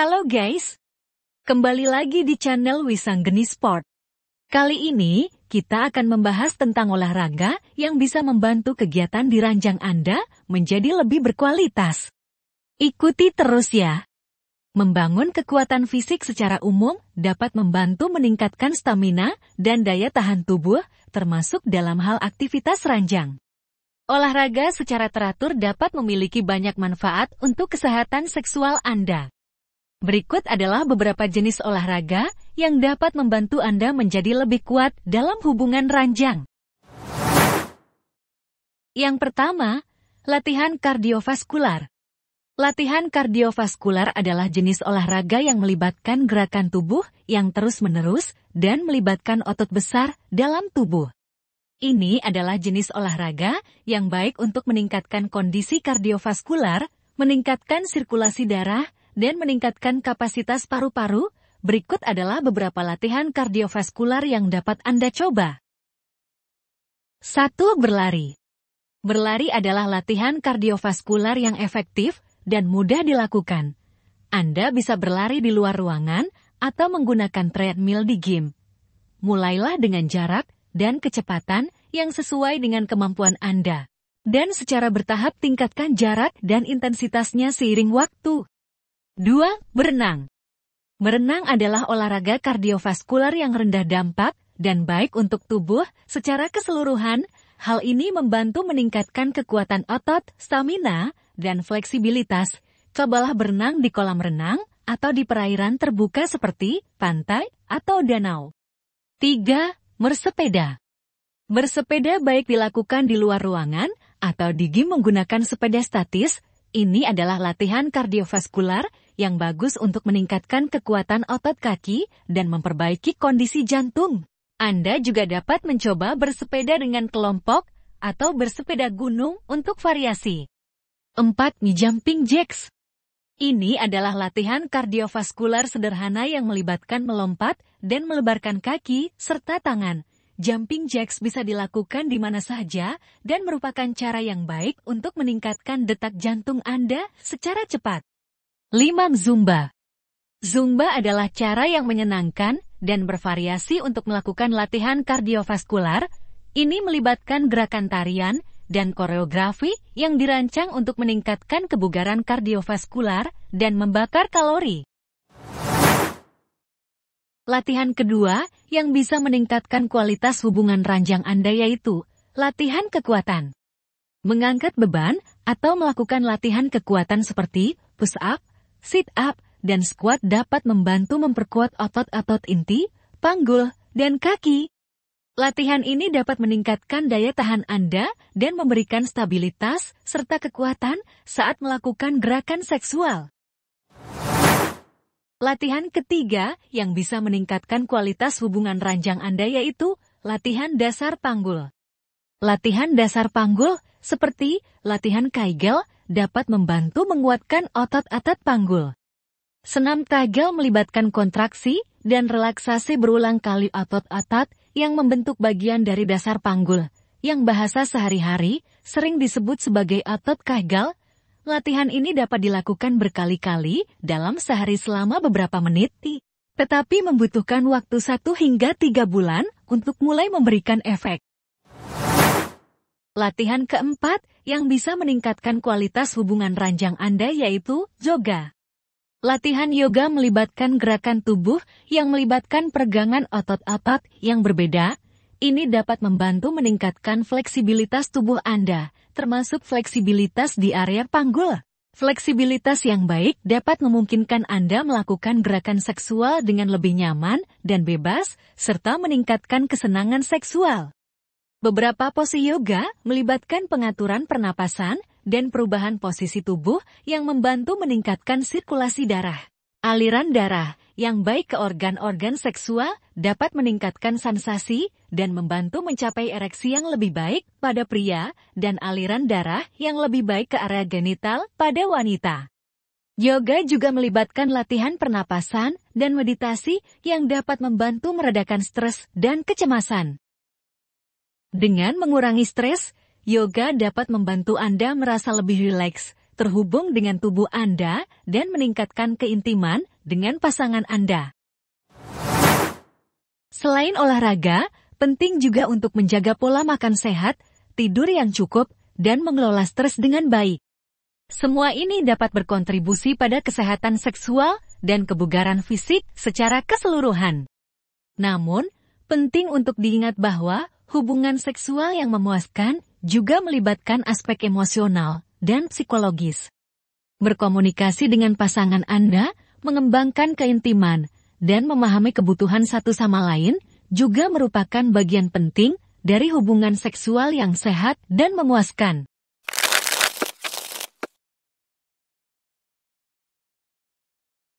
Halo guys, kembali lagi di channel Wisanggeni Sport. Kali ini, kita akan membahas tentang olahraga yang bisa membantu kegiatan di ranjang Anda menjadi lebih berkualitas. Ikuti terus ya. Membangun kekuatan fisik secara umum dapat membantu meningkatkan stamina dan daya tahan tubuh, termasuk dalam hal aktivitas ranjang. Olahraga secara teratur dapat memiliki banyak manfaat untuk kesehatan seksual Anda. Berikut adalah beberapa jenis olahraga yang dapat membantu Anda menjadi lebih kuat dalam hubungan ranjang. Yang pertama, latihan kardiovaskular. Latihan kardiovaskular adalah jenis olahraga yang melibatkan gerakan tubuh yang terus-menerus dan melibatkan otot besar dalam tubuh. Ini adalah jenis olahraga yang baik untuk meningkatkan kondisi kardiovaskular, meningkatkan sirkulasi darah, dan meningkatkan kapasitas paru-paru, berikut adalah beberapa latihan kardiovaskular yang dapat Anda coba. 1. Berlari Berlari adalah latihan kardiovaskular yang efektif dan mudah dilakukan. Anda bisa berlari di luar ruangan atau menggunakan treadmill di gym. Mulailah dengan jarak dan kecepatan yang sesuai dengan kemampuan Anda. Dan secara bertahap tingkatkan jarak dan intensitasnya seiring waktu. 2. Berenang Berenang adalah olahraga kardiovaskular yang rendah dampak dan baik untuk tubuh secara keseluruhan. Hal ini membantu meningkatkan kekuatan otot, stamina, dan fleksibilitas. Cobalah berenang di kolam renang atau di perairan terbuka seperti pantai atau danau. 3. Bersepeda Bersepeda baik dilakukan di luar ruangan atau di gym menggunakan sepeda statis ini adalah latihan kardiovaskular yang bagus untuk meningkatkan kekuatan otot kaki dan memperbaiki kondisi jantung. Anda juga dapat mencoba bersepeda dengan kelompok atau bersepeda gunung untuk variasi. 4. Jumping jacks. Ini adalah latihan kardiovaskular sederhana yang melibatkan melompat dan melebarkan kaki serta tangan Jumping jacks bisa dilakukan di mana saja dan merupakan cara yang baik untuk meningkatkan detak jantung Anda secara cepat. 5. Zumba Zumba adalah cara yang menyenangkan dan bervariasi untuk melakukan latihan kardiovaskular. Ini melibatkan gerakan tarian dan koreografi yang dirancang untuk meningkatkan kebugaran kardiovaskular dan membakar kalori. Latihan kedua yang bisa meningkatkan kualitas hubungan ranjang Anda yaitu latihan kekuatan. Mengangkat beban atau melakukan latihan kekuatan seperti push up, sit up, dan squat dapat membantu memperkuat otot-otot inti, panggul, dan kaki. Latihan ini dapat meningkatkan daya tahan Anda dan memberikan stabilitas serta kekuatan saat melakukan gerakan seksual. Latihan ketiga yang bisa meningkatkan kualitas hubungan ranjang Anda yaitu latihan dasar panggul. Latihan dasar panggul, seperti latihan Kegel, dapat membantu menguatkan otot-otot panggul. Senam Kegel melibatkan kontraksi dan relaksasi berulang kali otot-otot yang membentuk bagian dari dasar panggul, yang bahasa sehari-hari sering disebut sebagai otot Kegel Latihan ini dapat dilakukan berkali-kali dalam sehari selama beberapa menit, tetapi membutuhkan waktu satu hingga tiga bulan untuk mulai memberikan efek. Latihan keempat yang bisa meningkatkan kualitas hubungan ranjang Anda yaitu yoga. Latihan yoga melibatkan gerakan tubuh yang melibatkan peregangan otot-otot yang berbeda ini dapat membantu meningkatkan fleksibilitas tubuh Anda, termasuk fleksibilitas di area panggul. Fleksibilitas yang baik dapat memungkinkan Anda melakukan gerakan seksual dengan lebih nyaman dan bebas, serta meningkatkan kesenangan seksual. Beberapa posisi yoga melibatkan pengaturan pernapasan dan perubahan posisi tubuh yang membantu meningkatkan sirkulasi darah. Aliran darah yang baik ke organ-organ seksual dapat meningkatkan sensasi dan membantu mencapai ereksi yang lebih baik pada pria dan aliran darah yang lebih baik ke area genital pada wanita. Yoga juga melibatkan latihan pernapasan dan meditasi yang dapat membantu meredakan stres dan kecemasan. Dengan mengurangi stres, yoga dapat membantu Anda merasa lebih rileks, terhubung dengan tubuh Anda, dan meningkatkan keintiman dengan pasangan Anda. Selain olahraga, penting juga untuk menjaga pola makan sehat, tidur yang cukup, dan mengelola stres dengan baik. Semua ini dapat berkontribusi pada kesehatan seksual dan kebugaran fisik secara keseluruhan. Namun, penting untuk diingat bahwa hubungan seksual yang memuaskan juga melibatkan aspek emosional dan psikologis. Berkomunikasi dengan pasangan Anda mengembangkan keintiman, dan memahami kebutuhan satu sama lain juga merupakan bagian penting dari hubungan seksual yang sehat dan memuaskan.